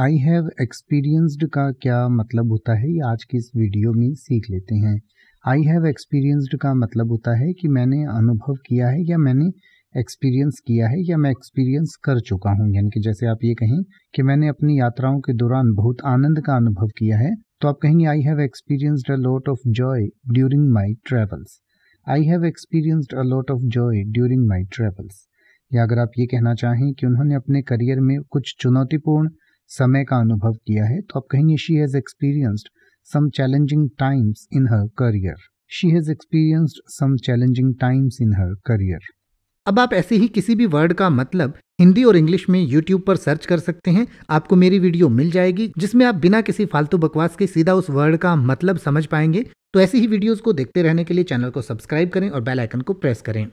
I have experienced का क्या मतलब होता है ये आज की इस वीडियो में सीख लेते हैं आई हैव एक्सपीरियंस्ड का मतलब होता है कि मैंने अनुभव किया है या मैंने एक्सपीरियंस किया है या मैं एक्सपीरियंस कर चुका हूँ यानी कि जैसे आप ये कहें कि मैंने अपनी यात्राओं के दौरान बहुत आनंद का अनुभव किया है तो आप कहेंगे I have experienced a lot of joy during my travels I have experienced a lot of joy during my travels या अगर आप ये कहना चाहें कि उन्होंने अपने करियर में कुछ चुनौतीपूर्ण समय का अनुभव किया है तो आप कहेंगे she has experienced some challenging times in her career she has experienced some challenging times in her career अब आप ऐसे ही किसी भी वर्ड का मतलब हिंदी और इंग्लिश में यूट्यूब पर सर्च कर सकते हैं आपको मेरी वीडियो मिल जाएगी जिसमें आप बिना किसी फालतू बकवास के सीधा उस वर्ड का मतलब समझ पाएंगे तो ऐसी ही वीडियोस को देखते रहने के लिए चैनल को सब्सक्राइब करें और बेल आइकन को प्रेस करें